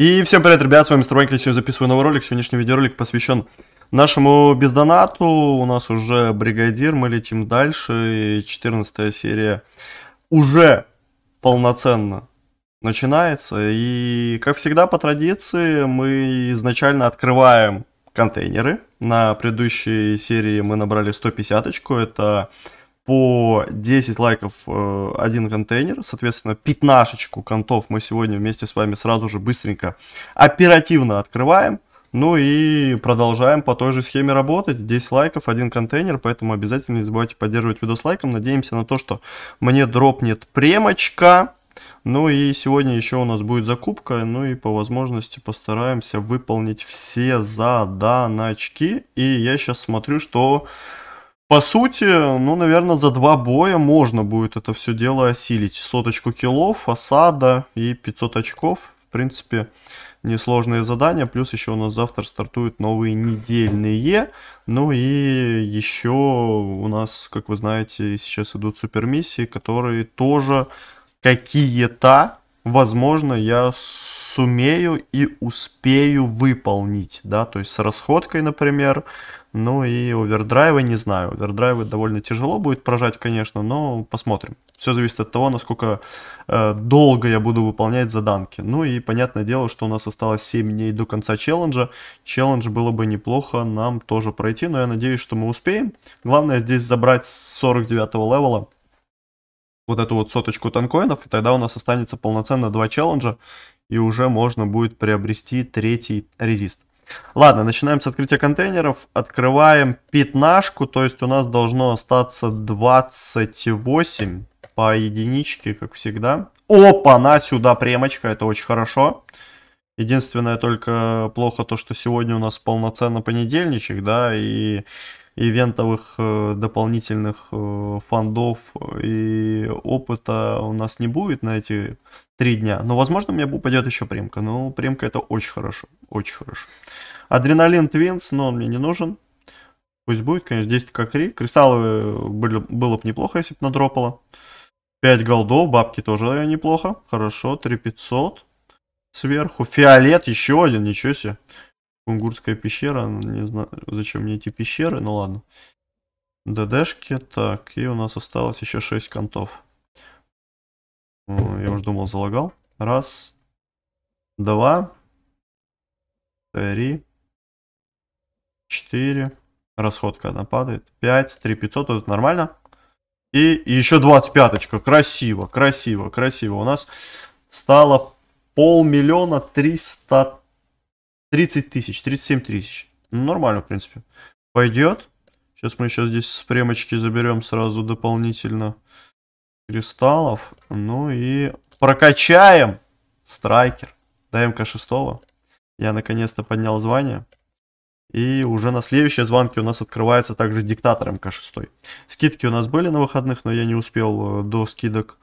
И всем привет, ребят, с вами Стронька, сегодня записываю новый ролик, сегодняшний видеоролик посвящен нашему бездонату, у нас уже бригадир, мы летим дальше, и 14 серия уже полноценно начинается, и как всегда по традиции мы изначально открываем контейнеры, на предыдущей серии мы набрали 150 очку, это по 10 лайков э, один контейнер, соответственно, пятнашечку контов мы сегодня вместе с вами сразу же быстренько оперативно открываем. Ну и продолжаем по той же схеме работать. 10 лайков, один контейнер, поэтому обязательно не забывайте поддерживать видос лайком. Надеемся на то, что мне дропнет премочка. Ну и сегодня еще у нас будет закупка, ну и по возможности постараемся выполнить все заданочки. И я сейчас смотрю, что по сути, ну, наверное, за два боя можно будет это все дело осилить. Соточку киллов, осада и 500 очков. В принципе, несложные задания. Плюс еще у нас завтра стартуют новые недельные. Ну и еще у нас, как вы знаете, сейчас идут супермиссии, которые тоже какие-то, возможно, я сумею и успею выполнить. Да, то есть с расходкой, например, ну и овердрайвы не знаю. Овердрайвы довольно тяжело будет прожать, конечно, но посмотрим. Все зависит от того, насколько э, долго я буду выполнять заданки. Ну и понятное дело, что у нас осталось 7 дней до конца челленджа. Челлендж было бы неплохо нам тоже пройти, но я надеюсь, что мы успеем. Главное здесь забрать с 49 левела вот эту вот соточку танкоинов, и тогда у нас останется полноценно два челленджа, и уже можно будет приобрести третий резист. Ладно, начинаем с открытия контейнеров. Открываем пятнашку, то есть у нас должно остаться 28 по единичке, как всегда. Опа-на, сюда премочка, это очень хорошо. Единственное только плохо то, что сегодня у нас полноценно понедельничек, да, и ивентовых э, дополнительных э, фондов э, и опыта у нас не будет на эти три дня. Но, ну, возможно, у меня упадет еще примка. Но ну, примка это очень хорошо. Очень хорошо. Адреналин Твинс, но он мне не нужен. Пусть будет, конечно, 10 как 3. Кристаллы э, были, было бы неплохо, если бы надропало. 5 голдов, бабки тоже э, неплохо. Хорошо, 3500 сверху. Фиолет, еще один, ничего себе. Кунгурская пещера, ну, не знаю, зачем мне эти пещеры, ну ладно. ДДшки, так, и у нас осталось еще 6 контов. Я уже думал, залагал. Раз, два, три, четыре. Расходка одна падает. Пять, три пятьсот. Это нормально. И еще 25-очка. Красиво, красиво, красиво. У нас стало полмиллиона триста тридцать тысяч, тридцать семь тысяч. Ну, нормально, в принципе. Пойдет. Сейчас мы еще здесь с премочки заберем сразу дополнительно кристаллов. Ну и прокачаем страйкер. ДМК 6. Я наконец-то поднял звание. И уже на следующие звонки у нас открывается также диктатор МК-6. Скидки у нас были на выходных, но я не успел э, до скидок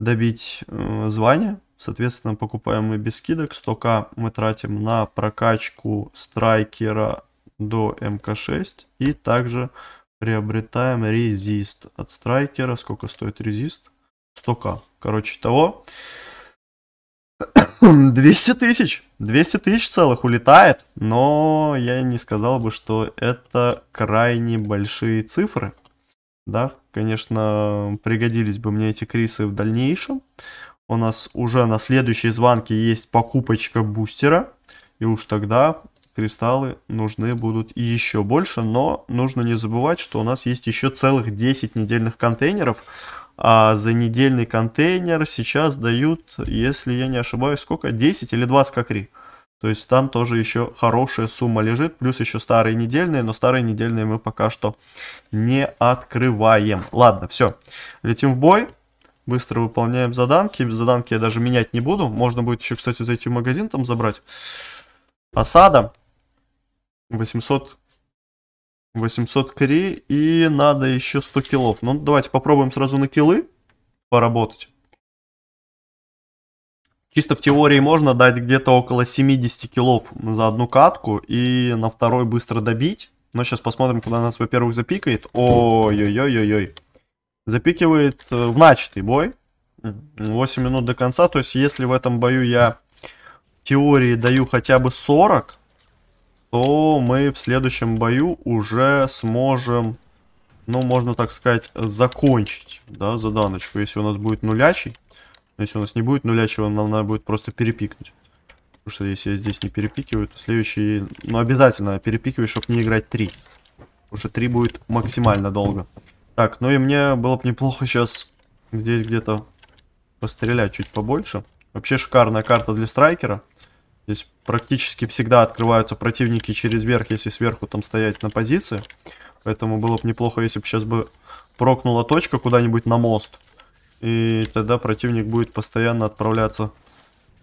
добить э, звание. Соответственно, покупаем мы без скидок. 100к мы тратим на прокачку страйкера до МК-6. И также приобретаем резист от страйкера. Сколько стоит резист? 100к. Короче, того 200 тысяч. 200 тысяч целых улетает. Но я не сказал бы, что это крайне большие цифры. Да, конечно, пригодились бы мне эти крисы в дальнейшем. У нас уже на следующей звонке есть покупочка бустера. И уж тогда кристаллы нужны будут еще больше, но нужно не забывать, что у нас есть еще целых 10 недельных контейнеров, а за недельный контейнер сейчас дают, если я не ошибаюсь, сколько? 10 или 20 кокри. То есть там тоже еще хорошая сумма лежит, плюс еще старые недельные, но старые недельные мы пока что не открываем. Ладно, все, летим в бой быстро выполняем заданки. Заданки я даже менять не буду. Можно будет еще, кстати, зайти в магазин там забрать. Осада. 800 800 кри и надо еще 100 килов. Ну, давайте попробуем сразу на килы поработать. Чисто в теории можно дать где-то около 70 килов за одну катку и на второй быстро добить. Но сейчас посмотрим, куда нас, во-первых, запикает. Ой-ой-ой-ой-ой. Запикивает э, в начатый бой. 8 минут до конца. То есть, если в этом бою я в теории даю хотя бы 40, то мы в следующем бою уже сможем, ну, можно так сказать, закончить, да, заданочку. Если у нас будет нулячий, если у нас не будет нулячего, нам надо будет просто перепикнуть. Потому что если я здесь не перепикиваю, то следующий... Ну, обязательно перепикивай, чтобы не играть 3. Уже 3 будет максимально долго. Так, ну и мне было бы неплохо сейчас здесь где-то пострелять чуть побольше. Вообще шикарная карта для страйкера практически всегда открываются противники через верх, если сверху там стоять на позиции. Поэтому было бы неплохо, если бы сейчас бы прокнула точка куда-нибудь на мост. И тогда противник будет постоянно отправляться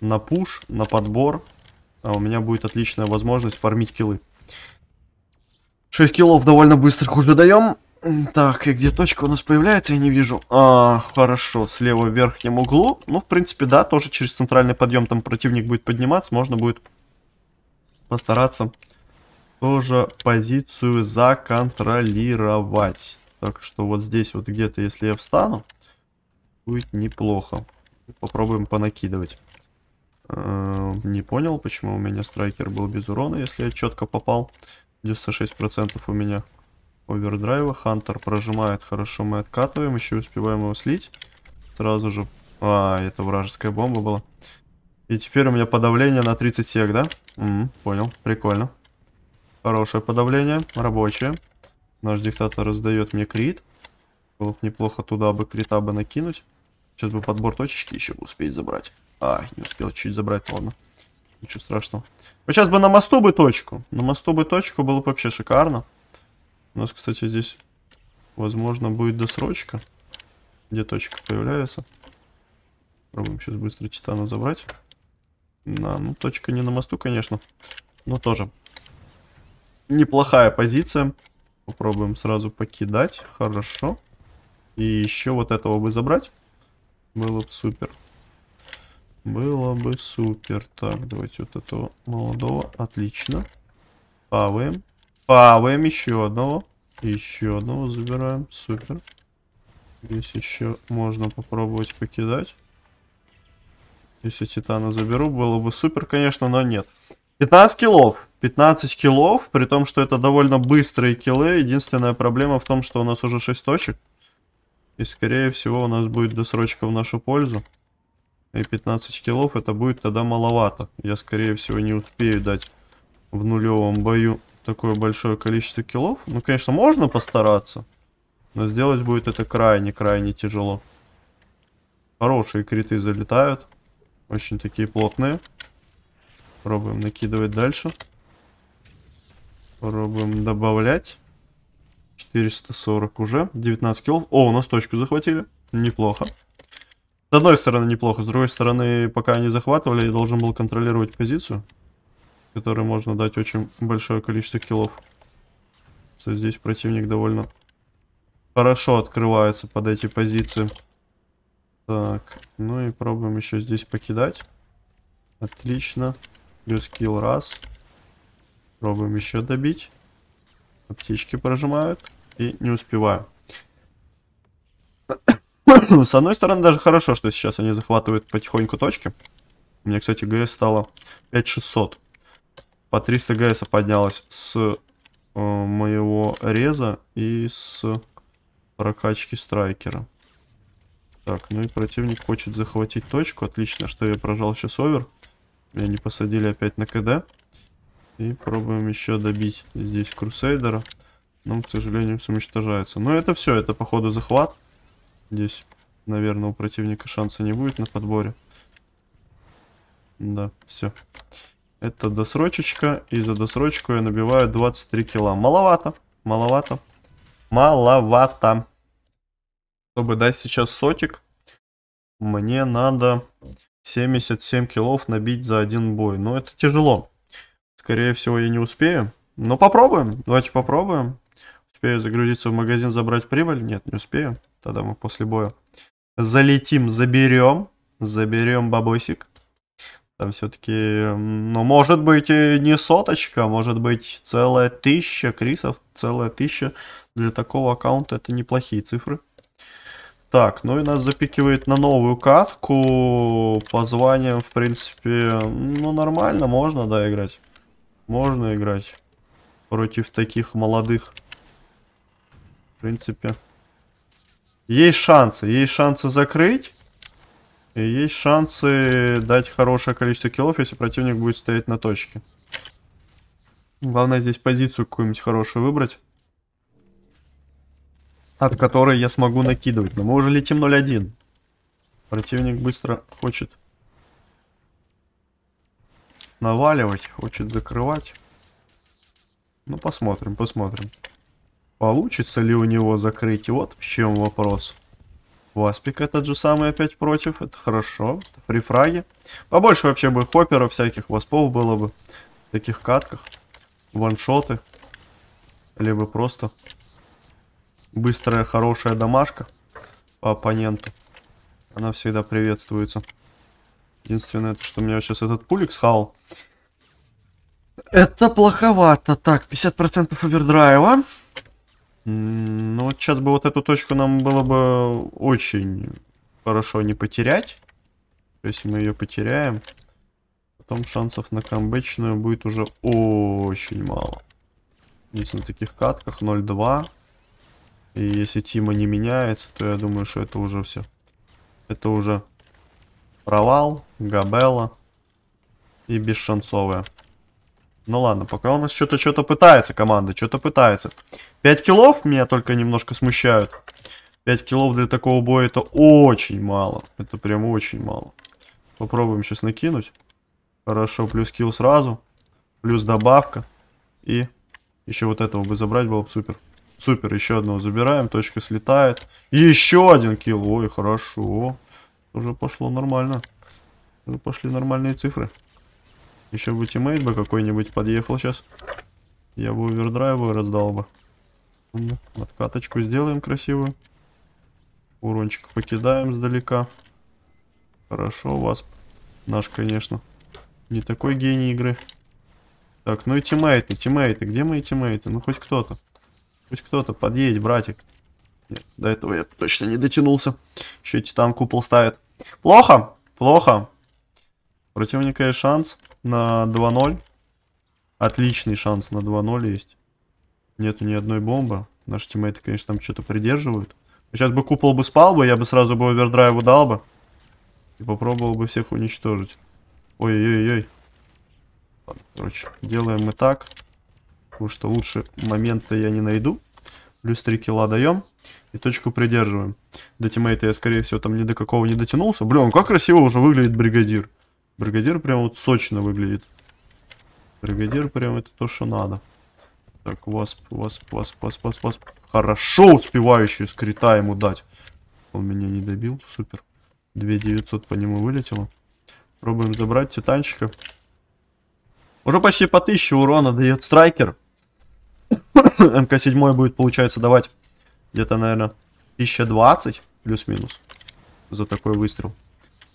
на пуш, на подбор. А у меня будет отличная возможность фармить киллы. 6 киллов довольно быстро, уже даем. Так, и где точка у нас появляется, я не вижу. А, хорошо, слева в верхнем углу. Ну, в принципе, да, тоже через центральный подъем там противник будет подниматься, можно будет постараться тоже позицию законтролировать. Так что вот здесь вот где-то, если я встану, будет неплохо. Попробуем понакидывать. Эм, не понял, почему у меня страйкер был без урона, если я четко попал. 96% у меня овердрайва. Хантер прожимает хорошо, мы откатываем. Еще успеваем его слить. Сразу же... А, это вражеская бомба была. И теперь у меня подавление на 30 сек, да? Угу, понял, прикольно. Хорошее подавление, рабочее. Наш диктатор раздает мне крит. Было бы неплохо туда бы крита бы накинуть. Сейчас бы подбор точечки еще бы успеть забрать. А, не успел чуть забрать, ну ладно. Ничего страшного. Вот сейчас бы на мосту бы точку. На мосту бы точку было бы вообще шикарно. У нас, кстати, здесь, возможно, будет досрочка. Где точка появляется. Попробуем сейчас быстро Титана забрать. Да, ну точка не на мосту, конечно. Но тоже. Неплохая позиция. Попробуем сразу покидать. Хорошо. И еще вот этого бы забрать. Было бы супер. Было бы супер. Так, давайте вот этого молодого. Отлично. Паваем. Паваем еще одного. Еще одного забираем. Супер. Здесь еще можно попробовать покидать. Если титана заберу, было бы супер, конечно, но нет. 15 киллов. 15 киллов, при том, что это довольно быстрые киллы. Единственная проблема в том, что у нас уже 6 точек. И, скорее всего, у нас будет досрочка в нашу пользу. И 15 киллов это будет тогда маловато. Я, скорее всего, не успею дать в нулевом бою такое большое количество киллов. Ну, конечно, можно постараться. Но сделать будет это крайне-крайне тяжело. Хорошие криты залетают. Очень такие плотные. Пробуем накидывать дальше. Пробуем добавлять. 440 уже. 19 килов О, у нас точку захватили. Неплохо. С одной стороны неплохо, с другой стороны, пока они захватывали, я должен был контролировать позицию, которой можно дать очень большое количество килов Что здесь противник довольно хорошо открывается под эти позиции. Так, ну и пробуем еще здесь покидать. Отлично. Плюс килл раз. Пробуем еще добить. Аптечки прожимают. И не успеваю. С одной стороны, даже хорошо, что сейчас они захватывают потихоньку точки. У меня, кстати, ГС стало 5600. По 300 ГС поднялось с э, моего реза и с прокачки страйкера. Так, ну и противник хочет захватить точку. Отлично, что я прожал сейчас овер. Меня не посадили опять на КД. И пробуем еще добить здесь Крусейдера. Но к сожалению, уничтожается. Но это все, это походу захват. Здесь, наверное, у противника шанса не будет на подборе. Да, все. Это досрочечка. И за досрочку я набиваю 23 кило. Маловато, маловато, маловато. Чтобы дать сейчас сотик, мне надо 77 килов набить за один бой. Но это тяжело. Скорее всего, я не успею. Но попробуем. Давайте попробуем. Успею загрузиться в магазин, забрать прибыль? Нет, не успею. Тогда мы после боя залетим, заберем. Заберем бабосик. Там все-таки, ну, может быть, и не соточка, а может быть, целая тысяча крисов, целая тысяча. Для такого аккаунта это неплохие цифры. Так, ну и нас запикивает на новую катку. По званиям, в принципе, ну нормально, можно, да, играть. Можно играть против таких молодых. В принципе. Есть шансы, есть шансы закрыть. И есть шансы дать хорошее количество киллов, если противник будет стоять на точке. Главное здесь позицию какую-нибудь хорошую выбрать от которой я смогу накидывать. Но мы уже летим 0-1. Противник быстро хочет наваливать, хочет закрывать. Ну, посмотрим, посмотрим. Получится ли у него закрыть? Вот в чем вопрос. Васпик этот же самый опять против. Это хорошо. Это фрифраги. Побольше вообще бы хопперов всяких, воспов было бы. В таких катках. Ваншоты. Либо просто Быстрая, хорошая домашка по оппоненту. Она всегда приветствуется. Единственное, то, что у меня сейчас этот пулик схал. Это плоховато. Так, 50% овердрайва. Ну, вот сейчас бы вот эту точку нам было бы очень хорошо не потерять. Если мы ее потеряем, потом шансов на камбэчную будет уже очень мало. Здесь на таких катках 0-2. И если Тима не меняется, то я думаю, что это уже все. Это уже провал, Габела и бесшансовая. Ну ладно, пока у нас что-то что-то пытается команда, что-то пытается. 5 килов меня только немножко смущают. 5 килов для такого боя это очень мало. Это прям очень мало. Попробуем сейчас накинуть. Хорошо, плюс килл сразу. Плюс добавка. И еще вот этого бы забрать было бы супер. Супер, еще одного забираем. Точка слетает. Еще один килл. Ой, хорошо. Уже пошло нормально. Уже пошли нормальные цифры. Еще бы тиммейт бы какой-нибудь подъехал сейчас. Я бы овердрайвы раздал бы. Ну, откаточку сделаем красивую. Урончик покидаем сдалека. Хорошо, у вас наш, конечно, не такой гений игры. Так, ну и тиммейты, тиммейты. Где мои тиммейты? Ну хоть кто-то. Хоть кто-то подъедет, братик. Нет, до этого я точно не дотянулся. Еще титан купол ставит. Плохо, плохо. Противника есть шанс на 2-0. Отличный шанс на 2-0 есть. Нету ни одной бомбы. Наши тиммейты, конечно, там что-то придерживают. Сейчас бы купол бы спал бы, я бы сразу бы овердрайву дал бы. И попробовал бы всех уничтожить. Ой-ой-ой. Короче, делаем мы так. Потому что лучше момента я не найду. Плюс 3 килла даем. И точку придерживаем. До тиммейта я, скорее всего, там ни до какого не дотянулся. Блин, как красиво уже выглядит бригадир. Бригадир прям вот сочно выглядит. Бригадир прям это то, что надо. Так, васп, васп, васп, васп, васп, васп. Хорошо успевающий скрита ему дать. Он меня не добил, супер. 2900 по нему вылетело. Пробуем забрать титанчика. Уже почти по 1000 урона дает страйкер. МК-7 будет, получается, давать где-то, наверное, 1020 плюс-минус за такой выстрел.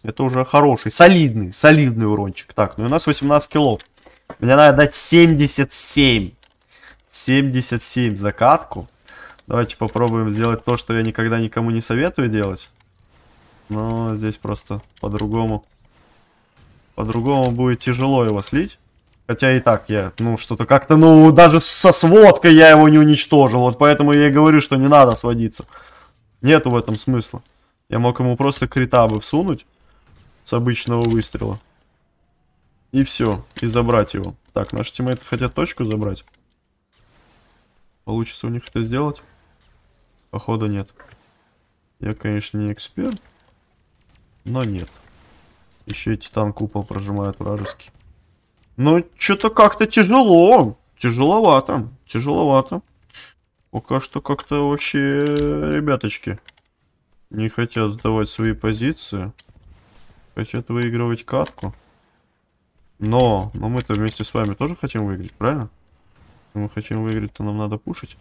Это уже хороший, солидный, солидный урончик. Так, ну и у нас 18 килов. Мне надо дать 77. 77 закатку. Давайте попробуем сделать то, что я никогда никому не советую делать. Но здесь просто по-другому. По-другому будет тяжело его слить. Хотя и так я, ну, что-то как-то, ну, даже со сводкой я его не уничтожил. Вот поэтому я и говорю, что не надо сводиться. Нету в этом смысла. Я мог ему просто крита бы всунуть с обычного выстрела. И все, и забрать его. Так, наши тиммейты хотят точку забрать. Получится у них это сделать? Походу нет. Я, конечно, не эксперт, но нет. Еще и титан купол прожимают вражеский. Ну, что-то как-то тяжело. Тяжеловато. Тяжеловато. Пока что как-то вообще ребяточки не хотят сдавать свои позиции. Хотят выигрывать катку. Но, но мы-то вместе с вами тоже хотим выиграть, правильно? Мы хотим выиграть, то нам надо пушить.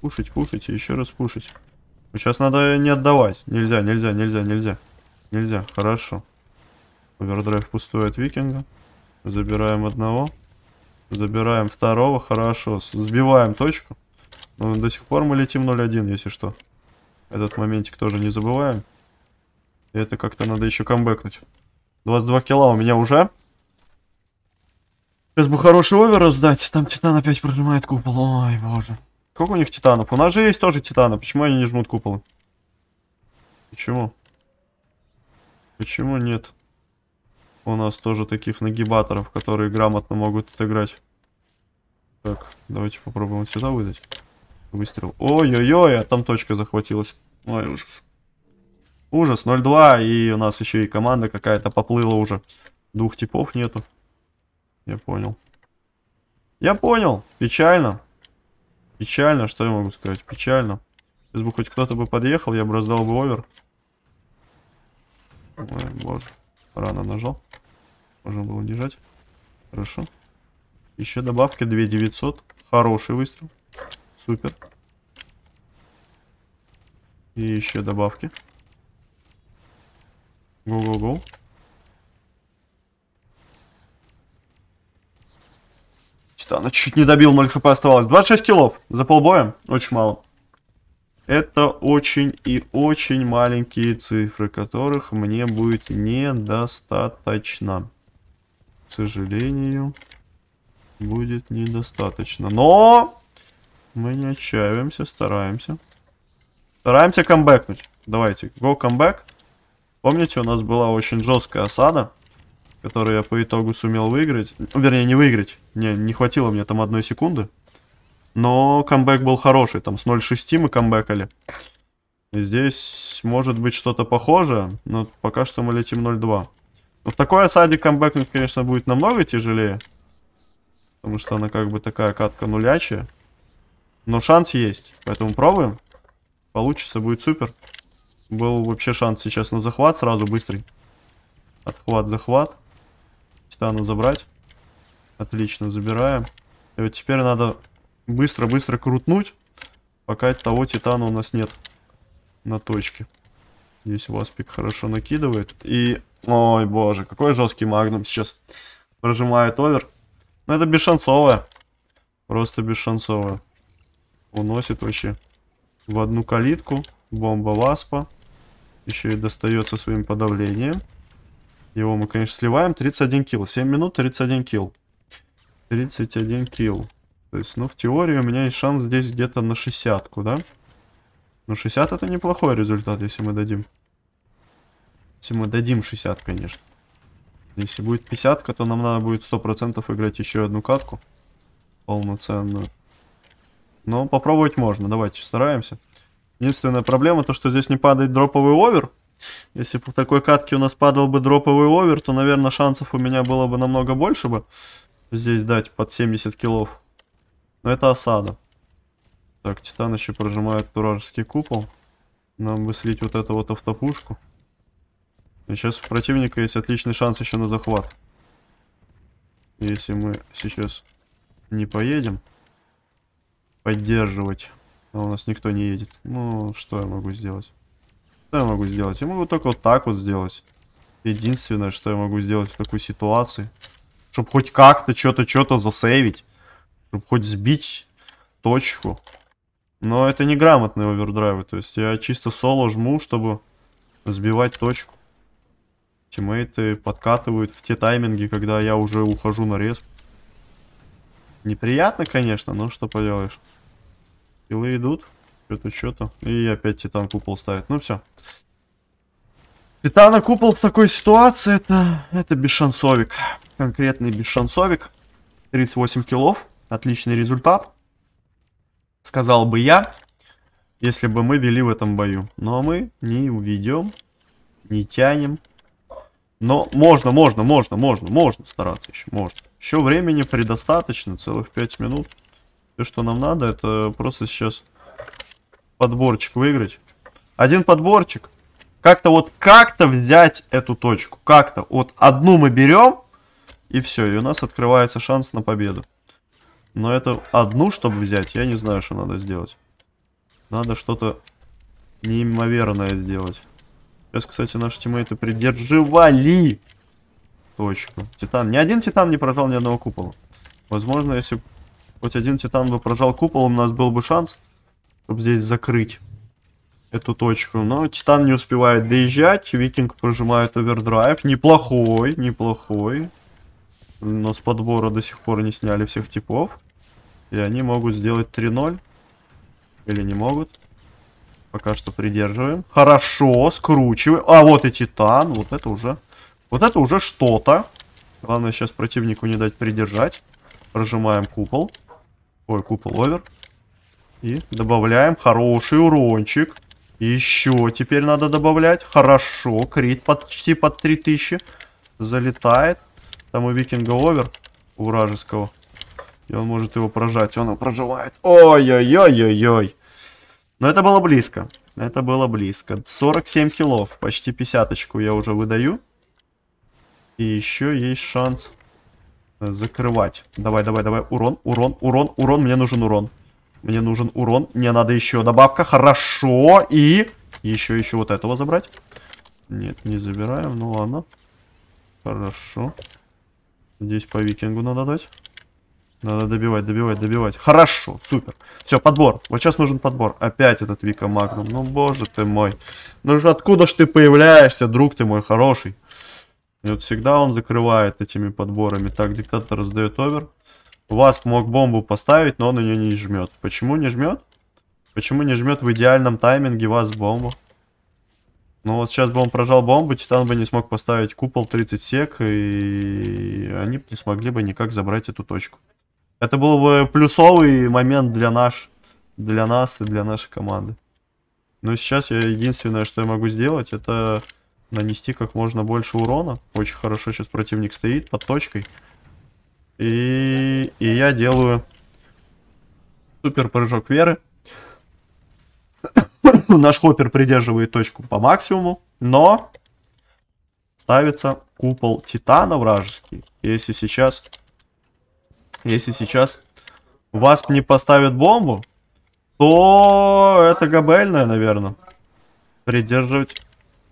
Пушить, пушить и еще раз пушить. Сейчас надо не отдавать. Нельзя, нельзя, нельзя, нельзя. Нельзя, хорошо. Овердрайв пустой от викинга. Забираем одного. Забираем второго. Хорошо. Сбиваем точку. Но ну, до сих пор мы летим 0-1, если что. Этот моментик тоже не забываем. это как-то надо еще камбэкнуть. 22 килла у меня уже. Сейчас бы хороший овер раздать, Там Титан опять прожимает купол. Ой, боже. Сколько у них Титанов? У нас же есть тоже Титаны. Почему они не жмут куполы? Почему? Почему нет? у нас тоже таких нагибаторов, которые грамотно могут отыграть. Так, давайте попробуем сюда выдать. Выстрел. Ой-ой-ой, а там точка захватилась. Ой, ужас. Ужас, 0-2, и у нас еще и команда какая-то поплыла уже. Двух типов нету. Я понял. Я понял. Печально. Печально, что я могу сказать? Печально. Если бы хоть кто-то бы подъехал, я бы раздал бы овер. Ой, боже. Рано нажал. Можно было держать. Хорошо. Еще добавка 2900. Хороший выстрел. Супер. И еще добавки. Го-го-го. Титана чуть не добил, 0 хп оставалось. 26 килов за полбоем. Очень мало. Это очень и очень маленькие цифры, которых мне будет недостаточно. К сожалению, будет недостаточно. Но мы не отчаиваемся, стараемся. Стараемся камбэкнуть. Давайте, go comeback. Помните, у нас была очень жесткая осада, которую я по итогу сумел выиграть. Вернее, не выиграть. Не, не хватило мне там одной секунды. Но камбэк был хороший, там с 0.6 мы камбэкали. Здесь может быть что-то похожее, но пока что мы летим 0.2. Но в такой осаде камбэкнуть, конечно, будет намного тяжелее. Потому что она как бы такая катка нулячая. Но шанс есть, поэтому пробуем. Получится, будет супер. Был вообще шанс сейчас на захват сразу, быстрый. Отхват, захват. Титану забрать. Отлично, забираем. И вот теперь надо быстро-быстро крутнуть, пока того титана у нас нет на точке. Здесь Васпик хорошо накидывает. И, ой боже, какой жесткий магнум сейчас прожимает овер. Но это бесшансовое Просто бесшансовое Уносит вообще в одну калитку. Бомба Васпа. Еще и достается своим подавлением. Его мы, конечно, сливаем. 31 килл. 7 минут, 31 килл. 31 килл. То есть, ну, в теории у меня есть шанс здесь где-то на 60 да? Ну, 60 это неплохой результат, если мы дадим. Если мы дадим 60, конечно. Если будет 50, то нам надо будет 100% играть еще одну катку. Полноценную. Но попробовать можно. Давайте, стараемся. Единственная проблема, то что здесь не падает дроповый овер. Если бы в такой катке у нас падал бы дроповый овер, то, наверное, шансов у меня было бы намного больше бы здесь дать под 70 килов. Но это осада. Так, Титан еще прожимает вражеский купол. Нам бы слить вот эту вот автопушку. И сейчас у противника есть отличный шанс еще на захват. Если мы сейчас не поедем поддерживать, а у нас никто не едет. Ну, что я могу сделать? Что я могу сделать? Я могу только вот так вот сделать. Единственное, что я могу сделать в такой ситуации, чтобы хоть как-то что-то, что-то засейвить чтобы хоть сбить точку. Но это неграмотные овердрайвы. То есть я чисто соло жму, чтобы сбивать точку. Тиммейты подкатывают в те тайминги, когда я уже ухожу на рез. Неприятно, конечно, но что поделаешь. Пилы идут. Что-то, что-то. И опять Титан купол ставит. Ну все. Титана купол в такой ситуации, это, это бесшансовик. Конкретный бесшансовик. 38 килов. Отличный результат, сказал бы я, если бы мы вели в этом бою. Но мы не уведем, не тянем. Но можно, можно, можно, можно, можно стараться еще, можно. Еще времени предостаточно, целых 5 минут. Все, что нам надо, это просто сейчас подборчик выиграть. Один подборчик. Как-то вот, как-то взять эту точку. Как-то. Вот одну мы берем, и все, и у нас открывается шанс на победу. Но это одну, чтобы взять, я не знаю, что надо сделать. Надо что-то неимоверное сделать. Сейчас, кстати, наши тиммейты придерживали точку. Титан. Ни один титан не прожал ни одного купола. Возможно, если хоть один титан бы прожал купол, у нас был бы шанс, чтобы здесь закрыть эту точку. Но Титан не успевает доезжать. Викинг прожимает овердрайв. Неплохой, неплохой. Но с подбора до сих пор не сняли всех типов. И они могут сделать 3-0. Или не могут. Пока что придерживаем. Хорошо, скручиваем. А, вот и Титан. Вот это уже... Вот это уже что-то. Главное сейчас противнику не дать придержать. Прожимаем купол. Ой, купол овер. И добавляем хороший урончик. Еще теперь надо добавлять. Хорошо, крит почти под 3000. Залетает. Там у викинга овер, у вражеского. И он может его прожать. Он его проживает. Ой-ой-ой-ой-ой. Но это было близко. Это было близко. 47 килов. Почти 50 я уже выдаю. И еще есть шанс э, закрывать. Давай, давай, давай. Урон, урон, урон, урон. Мне нужен урон. Мне нужен урон. Мне надо еще добавка. Хорошо. И еще, еще вот этого забрать. Нет, не забираем. Ну ладно. Хорошо. Здесь по викингу надо дать. Надо добивать, добивать, добивать. Хорошо, супер. Все, подбор. Вот сейчас нужен подбор. Опять этот Вика Магнум. Ну, боже ты мой. Ну же, откуда ж ты появляешься, друг ты мой хороший? И вот всегда он закрывает этими подборами. Так, диктатор раздает овер. Вас мог бомбу поставить, но он ее не жмет. Почему не жмет? Почему не жмет в идеальном тайминге вас бомбу? Ну вот сейчас бы он прожал бомбу, Титан бы не смог поставить купол 30 сек, и они бы не смогли бы никак забрать эту точку. Это был бы плюсовый момент для, наш, для нас и для нашей команды. Но сейчас я единственное, что я могу сделать, это нанести как можно больше урона. Очень хорошо сейчас противник стоит под точкой. И, и я делаю супер прыжок веры. Наш хоппер придерживает точку по максимуму, но ставится купол титана вражеский. Если сейчас... Если сейчас Васп не поставит бомбу, то это габельная, наверное. Придерживать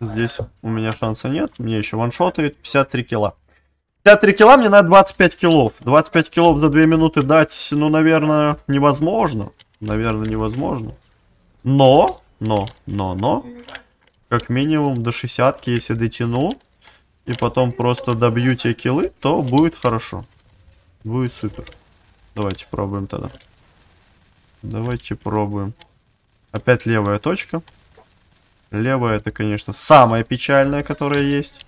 здесь у меня шанса нет. Мне еще ваншотает 53 кило. 53 кило мне надо 25 килов. 25 килов за 2 минуты дать, ну, наверное, невозможно. Наверное, невозможно. Но, но, но, но, как минимум до 60 если дотяну, и потом просто добью те килы, то будет хорошо. Будет супер. Давайте пробуем тогда. Давайте пробуем. Опять левая точка. Левая это, конечно, самая печальная, которая есть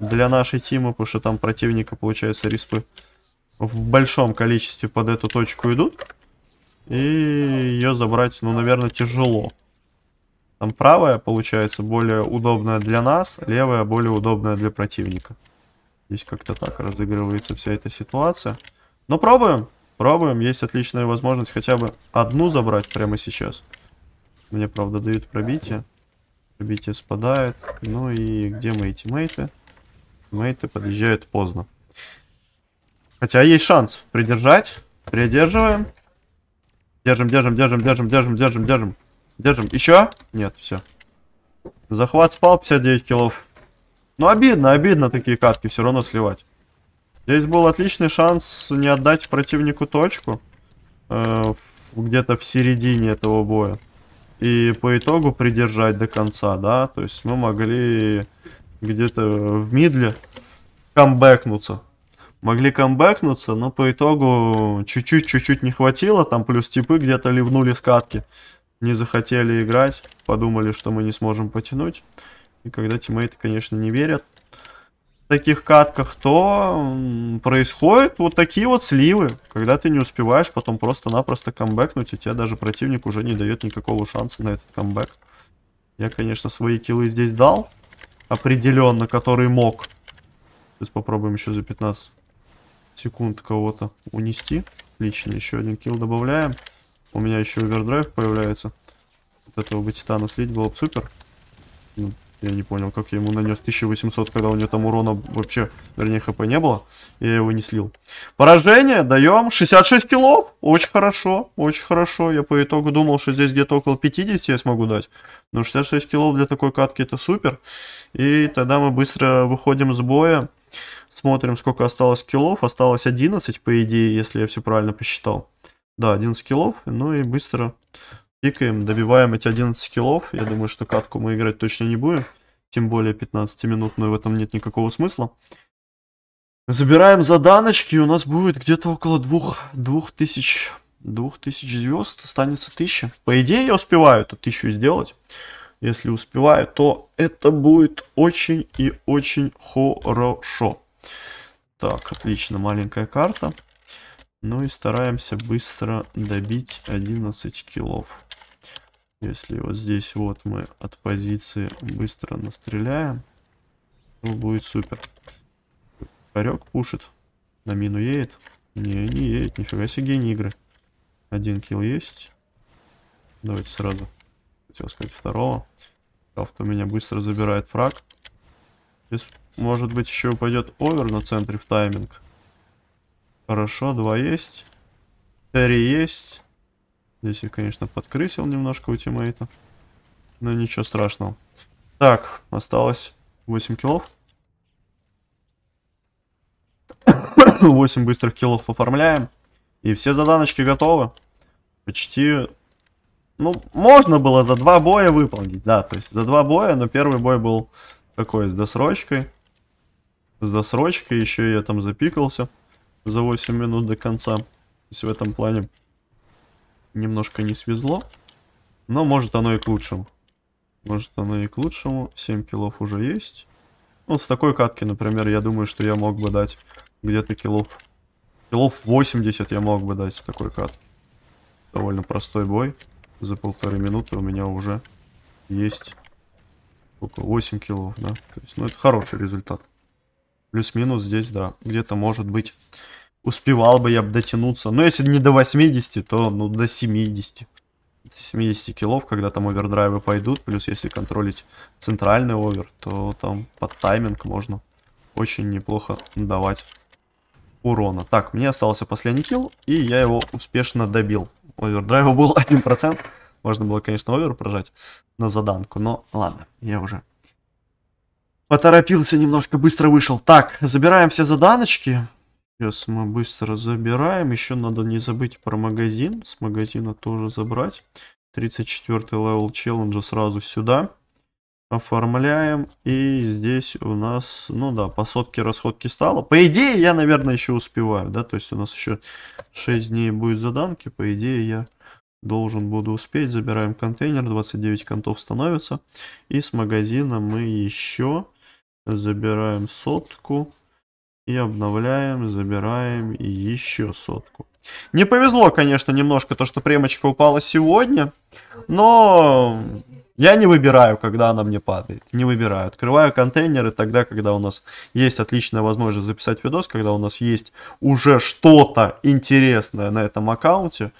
для нашей тимы, потому что там противника, получается, респы в большом количестве под эту точку идут. И ее забрать, ну, наверное, тяжело. Там правая, получается, более удобная для нас, левая более удобная для противника. Здесь как-то так разыгрывается вся эта ситуация. Но пробуем, пробуем. Есть отличная возможность хотя бы одну забрать прямо сейчас. Мне, правда, дают пробитие. Пробитие спадает. Ну и где мои тиммейты? Тиммейты подъезжают поздно. Хотя есть шанс придержать. Придерживаем. Держим, держим, держим, держим, держим, держим, держим. Держим. Еще? Нет, все. Захват спал 59 килов. Ну, обидно, обидно такие катки все равно сливать. Здесь был отличный шанс не отдать противнику точку. Э, Где-то в середине этого боя. И по итогу придержать до конца, да. То есть мы могли где-то в мидле камбэкнуться могли камбэкнуться, но по итогу чуть-чуть-чуть чуть не хватило, там плюс типы где-то ливнули скатки, не захотели играть, подумали, что мы не сможем потянуть. И когда тиммейты, конечно, не верят в таких катках, то происходят вот такие вот сливы, когда ты не успеваешь потом просто-напросто камбэкнуть, и тебе даже противник уже не дает никакого шанса на этот камбэк. Я, конечно, свои килы здесь дал, определенно, который мог. Сейчас попробуем еще за 15 секунд кого-то унести. Отлично, еще один килл добавляем. У меня еще овердрайв появляется. Вот этого бы титана слить было бы супер. Ну, я не понял, как я ему нанес 1800, когда у него там урона вообще, вернее, хп не было. Я его не слил. Поражение, даем 66 киллов. Очень хорошо, очень хорошо. Я по итогу думал, что здесь где-то около 50 я смогу дать. Но 66 киллов для такой катки это супер. И тогда мы быстро выходим с боя. Смотрим, сколько осталось киллов. Осталось 11, по идее, если я все правильно посчитал. Да, 11 киллов. Ну и быстро пикаем, добиваем эти 11 киллов. Я думаю, что катку мы играть точно не будем. Тем более 15 но в этом нет никакого смысла. Забираем заданочки, и у нас будет где-то около 2000, 2000 звезд, останется 1000. По идее я успеваю эту 1000 сделать. Если успеваю, то это будет очень и очень хорошо. Так, отлично, маленькая карта. Ну и стараемся быстро добить 11 килов. Если вот здесь вот мы от позиции быстро настреляем, то будет супер. Парек пушит. На мину едет. Не, не едет. Нифига себе гений игры. Один килл есть. Давайте сразу хотел сказать второго. авто меня быстро забирает фраг. Здесь, может быть, еще упадет овер на центре в тайминг. Хорошо, два есть. Терри есть. Здесь я, конечно, подкрысил немножко у тиммейта. Но ничего страшного. Так, осталось 8 киллов. 8 быстрых киллов оформляем. И все заданочки готовы. Почти ну, можно было за два боя выполнить, да, то есть за два боя, но первый бой был такой, с досрочкой. С досрочкой, еще я там запикался за 8 минут до конца. То есть в этом плане немножко не свезло, но может оно и к лучшему. Может оно и к лучшему, 7 килов уже есть. Вот ну, в такой катке, например, я думаю, что я мог бы дать где-то килов... Килов 80 я мог бы дать в такой катке. Довольно простой бой за полторы минуты у меня уже есть около 8 килов да то есть ну это хороший результат плюс-минус здесь да где-то может быть успевал бы я дотянуться но если не до 80 то ну до 70 70 килов, когда там овердрайвы пойдут, плюс если контролить центральный овер, то там под тайминг можно очень неплохо давать урона. Так, мне остался последний килл, и я его успешно добил. Овердрайва был 1%. Можно было, конечно, овер прожать на заданку, но ладно, я уже поторопился немножко, быстро вышел. Так, забираем все заданочки. Сейчас мы быстро забираем. Еще надо не забыть про магазин. С магазина тоже забрать. 34 левел челленджа сразу сюда. Оформляем. И здесь у нас, ну да, по сотке расходки стало. По идее, я, наверное, еще успеваю, да? То есть у нас еще 6 дней будет заданки. По идее, я должен буду успеть. Забираем контейнер, 29 контов становится. И с магазина мы еще забираем сотку. И обновляем, забираем и еще сотку. Не повезло, конечно, немножко то, что премочка упала сегодня. Но я не выбираю, когда она мне падает. Не выбираю. Открываю контейнеры тогда, когда у нас есть отличная возможность записать видос, когда у нас есть уже что-то интересное на этом аккаунте.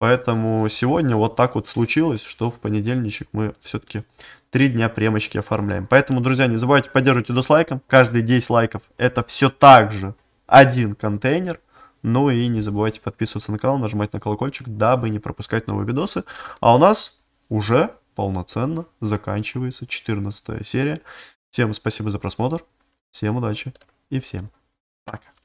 Поэтому сегодня вот так вот случилось, что в понедельничек мы все-таки три дня премочки оформляем. Поэтому, друзья, не забывайте поддерживать видос лайком. Каждые 10 лайков это все так же один контейнер. Ну и не забывайте подписываться на канал, нажимать на колокольчик, дабы не пропускать новые видосы. А у нас уже полноценно заканчивается 14 серия. Всем спасибо за просмотр, всем удачи и всем пока.